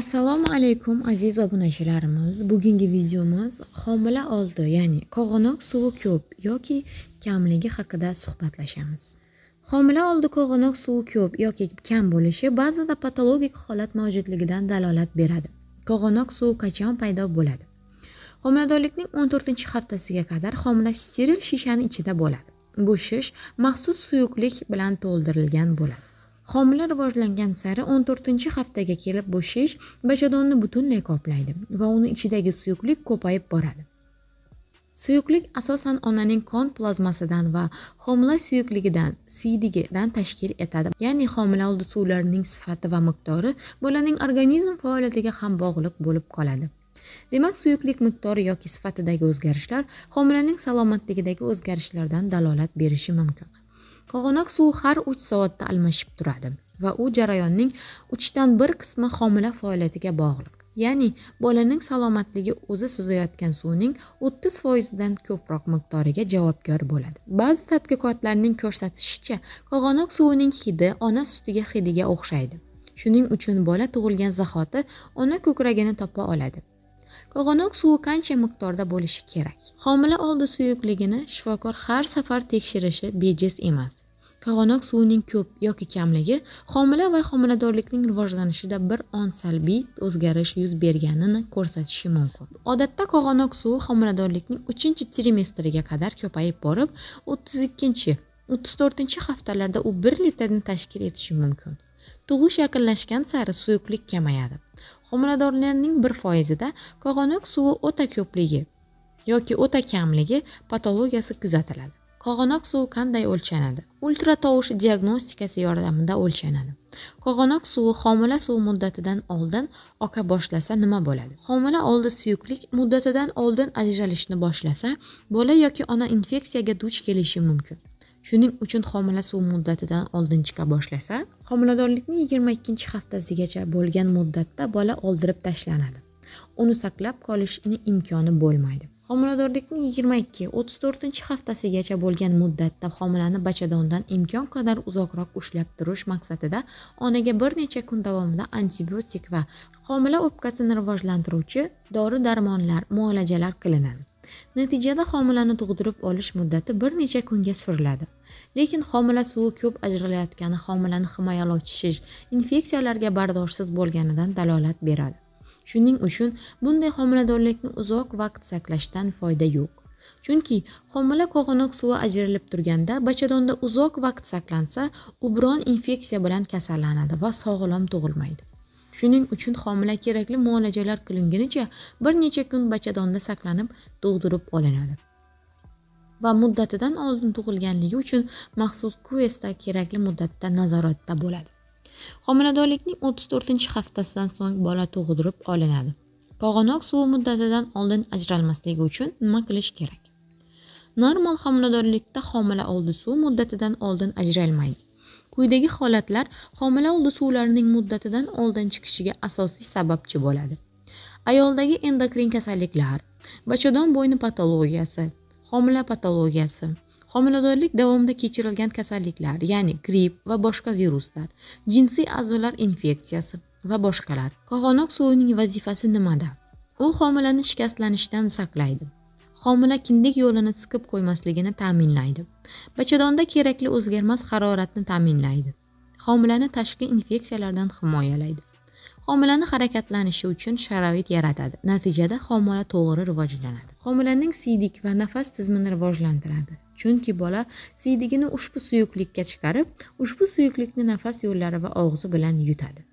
assalomu alaykum aziz obunachilarimiz bugungi videomiz homila oldi ya'ni qog'onoq suvi ko'p yoki kamligi haqida suhbatlashamiz homila oldi qog'onoq suvi ko'p yoki kam bo'lishi ba'zida patologik holat mavjudligidan dalolat beradi qog'onoq suvi qachon paydo bo'ladi homiladorlikning 14 haftasiga qadar homila steril shishani ichida bo'ladi bu shish maxsus suyuqlik bilan to'ldirilgan bo'ladi homila rivojlangan sari o'n to'rtinchi haftaga kelib bo'shish bachadonni butunlay qoplaydi va uni ichidagi suyuqlik ko'payib boradi suyuqlik asosan onaning qon plazmasidan va homila suyuqligidan siydigidan tashkil etadi ya'ni homila oldi suvlarining sifati va miqdori bolaning organizm faoliyatiga ham bog'liq bo'lib qoladi demak suyuqlik miqdori yoki sifatidagi o'zgarishlar homilaning salomatligidagi o'zgarishlardan dalolat berishi mumkin Pog'onoq suvi har 3 soatda almashib turadi va u jarayonning 3 dan 1 qismi homila faoliyatiga bog'liq. Ya'ni bolaning salomatligi o'zi suzayotgan suvning 30 dan ko'proq miqdoriga javobgar bo'ladi. Ba'zi tadqiqotlarning ko'rsatishicha, qog'onoq suvining hidi ona sutiga hidiga o'xshaydi. Shuning uchun bola tug'ilgan zahoti ona ko'kragini topa oladi. Qog'onoq suvi qancha miqdorda bo'lishi kerak? Homila oldi suyuqligini shifokor har safar tekshirishi bejiz emas. Qag'anoq suvining ko'p yoki kamligi homila va homiladorlikning rivojlanishida bir on salbiy o'zgarish yuz berganini ko'rsatishi mumkin. Odatda qog'onoq suvi homiladorlikning uchinchi trimestriga qadar ko'payib borib, o'ttiz ikkinchi o'ttiz to'rtinchi haftalarda u bir litrni tashkil etishi mumkin. Tug'ish yaqinlashgan sari suyuqlik kamayadi. Homiladorlarning bir foizida qog'onoq suvi o'ta ko'pligi yoki o'ta kamligi patologiyasi kuzatiladi. Qog'onoq suvi qanday o'lchanadi? Ultra tovush diagnostikasi yordamida o'lchanadi. Qog'onoq suvi homila suvi muddatidan oldin oqa boshlasa nima bo'ladi? Homila oldi suyuqlik muddatidan oldin ajralishni boshlasa, bola yoki ona infeksiyaga duch kelishi mumkin. Shuning uchun homila suvi muddatidan oldin chiqa boshlasa, homiladorlikning 22-haftasigacha bo'lgan muddatda bola oldirib tashlanadi. Uni saqlab qolishni imkoni bo'lmaydi. homiladorlikning yigirma ikki o'ttiz to'rtinchi haftasigacha bo'lgan muddatda homilani bachadondan imkon qadar uzoqroq ushlab turish maqsadida onaga bir necha kun davomida antibiotik va homila o'pkasini rivojlantiruvchi dori darmonlar muolajalar qilinadi natijada homilani tug'dirib olish muddati bir necha kunga suriladi lekin homila suvi ko'p ajralayotgani homilani himoyalovchi shish infeksiyalarga bardoshsiz bo'lganidan dalolat beradi shuning uchun bunday homiladorlikni uzoq vaqt saqlashdan foyda yo'q chunki homila qog'inoq suvi ajralib turganda bachadonda uzoq vaqt saqlansa u biron infeksiya bilan kasallanadi va sog'lom tug'ilmaydi shuning uchun homila kerakli muolajalar qilingunicha bir necha kun bachadonda saqlanib tug'dirib olinadi va muddatidan oldin tug'ilganligi uchun maxsus kuesta kerakli muddatda nazoratda bo'ladi homiladorlikning 34 haftasidan so'ng bola tug'dirib olinadi qog'onoq suvi muddatidan oldin ajralmasligi uchun nima qilish kerak normal homiladorlikda homila oldi suv muddatidan oldin ajralmaydi quyidagi holatlar homila oldi suvlarining muddatidan oldin chiqishiga asosiy sababchi bo'ladi ayoldagi endokrin kasalliklar bachadon bo'yni patologiyasi homila patologiyasi homiladorlik davomida kechirilgan kasalliklar ya'ni gripp va boshqa viruslar jinsiy a'zolar infeksiyasi va boshqalar qog'onoq suvining vazifasi nimada u homilani shikastlanishdan saqlaydi homila kindik yo'lini siqib qo'ymasligini ta'minlaydi bachadonda kerakli o'zgarmas haroratni ta'minlaydi homilani tashqi infeksiyalardan himoyalaydi homilani harakatlanishi uchun sharoit yaratadi natijada homila to'g'ri rivojlanadi homilaning siydik va nafas tizimini rivojlantiradi chunki bola siydigini ushbu suyuqlikka chiqarib ushbu suyuqlikni nafas yo'llari va og'zi bilan yutadi